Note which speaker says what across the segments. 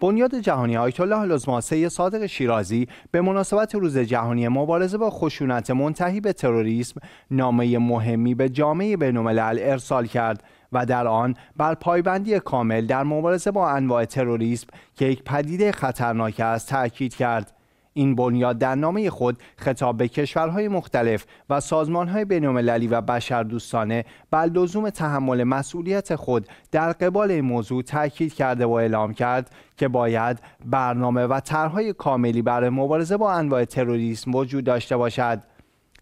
Speaker 1: بنیاد جهانی آیت الله العظما صادق شیرازی به مناسبت روز جهانی مبارزه با خشونت منتهی به تروریسم نامه مهمی به جامعه بینالملل ارسال کرد و در آن بر پایبندی کامل در مبارزه با انواع تروریسم که یک پدیده خطرناک است تاکید کرد این بنیاد در نامه خود خطاب به کشورهای مختلف و سازمانهای بینالمللی و بشردوستانه بر لزوم تحمل مسئولیت خود در قبال این موضوع تاکید کرده و اعلام کرد که باید برنامه و طرحهای کاملی برای مبارزه با انواع تروریسم وجود داشته باشد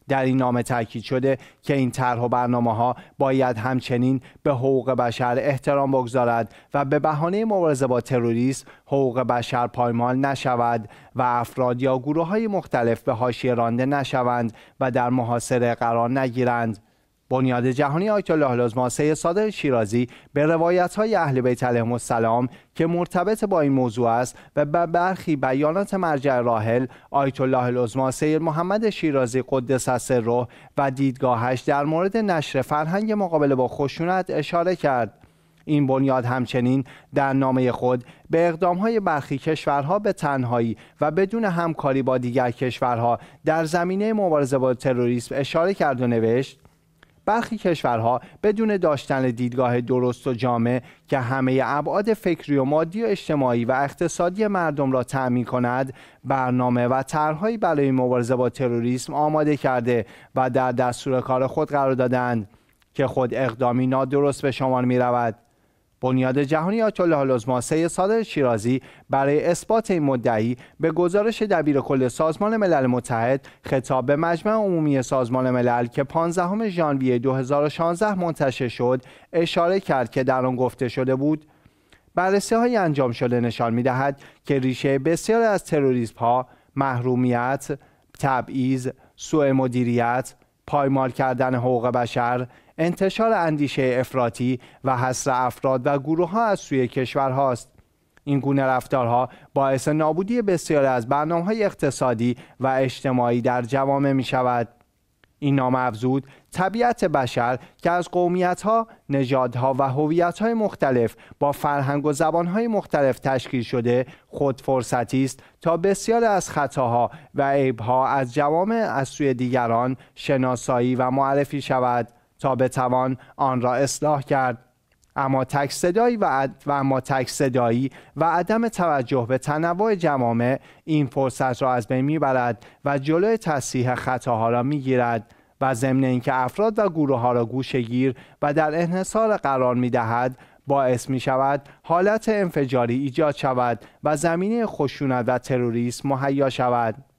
Speaker 1: در این نامه تاکید شده که این طرح و برنامه ها باید همچنین به حقوق بشر احترام بگذارد و به بهانه مبارزه با تروریسم حقوق بشر پایمال نشود و افراد یا گروه های مختلف به حاشیه رانده نشوند و در محاصره قرار نگیرند بنیاد جهانی آیت الله صادق شیرازی به روایت های اهل بیت علیهم السلام که مرتبط با این موضوع است و به برخی بیانات مرجع راحل آیت الله محمد شیرازی قدس سره و دیدگاهش در مورد نشر فرهنگ مقابله با خشونت اشاره کرد این بنیاد همچنین در نامه خود به های برخی کشورها به تنهایی و بدون همکاری با دیگر کشورها در زمینه مبارزه با تروریسم اشاره کرد و نوشت برخی کشورها بدون داشتن دیدگاه درست و جامع که همه ابعاد فکری و مادی و اجتماعی و اقتصادی مردم را تعمین کند برنامه و طرحهایی برای مبارزه با تروریسم آماده کرده و در دستور کار خود قرار دادند که خود اقدامی نادرست به شمار می رود. بنیاد جهانی آیت الله العظما صادر شیرازی برای اثبات این مدعی به گزارش دبیر کل سازمان ملل متحد خطاب به مجمع عمومی سازمان ملل که 15 ژانویه 2016 منتشر شد اشاره کرد که در آن گفته شده بود بررسی های انجام شده نشان می دهد که ریشه بسیاری از تروریسم ها محرومیت، تبعیض، سوء مدیریت، پایمال کردن حقوق بشر، انتشار اندیشه افراطی و حسر افراد و گروه ها از سوی کشورهاست. هاست. این گونه رفتارها باعث نابودی بسیاری از برنامه های اقتصادی و اجتماعی در جوامع می شود. این نام افزود طبیعت بشر که از قومیت ها، ها و هویت های مختلف با فرهنگ و زبان های مختلف تشکیل شده خود فرصتی است تا بسیار از خطاها و ها از جوامع از سوی دیگران شناسایی و معرفی شود تا بتوان آن را اصلاح کرد اما تک صدایی و, اما تک صدایی و عدم توجه به تنوع جوامع این فرصت را از بین میبرد و جلوی تصحیح خطاها را میگیرد و ضمن اینکه افراد و گروه ها را گوشه گیر و در انحصار قرار می دهد باعث می شود حالت انفجاری ایجاد شود و زمینه خشونت و تروریسم مهیا شود